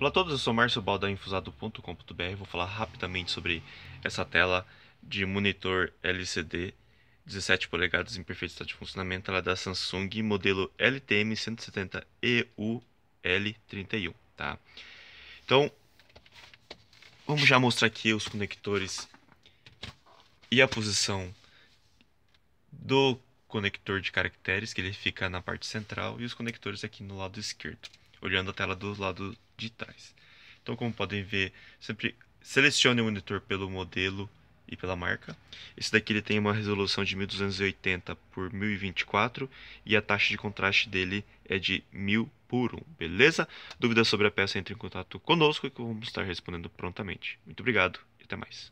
Olá a todos, eu sou Márcio Balda, infusado.com.br. Vou falar rapidamente sobre essa tela de monitor LCD 17 polegadas em perfeito estado de funcionamento. Ela é da Samsung, modelo LTM 170EUL31, tá? Então, vamos já mostrar aqui os conectores e a posição do conector de caracteres, que ele fica na parte central, e os conectores aqui no lado esquerdo, olhando a tela do lado então, como podem ver, sempre selecione o monitor pelo modelo e pela marca. Esse daqui ele tem uma resolução de 1280 por 1024 e a taxa de contraste dele é de 1000 por 1, beleza? Dúvidas sobre a peça, entre em contato conosco que vamos estar respondendo prontamente. Muito obrigado e até mais.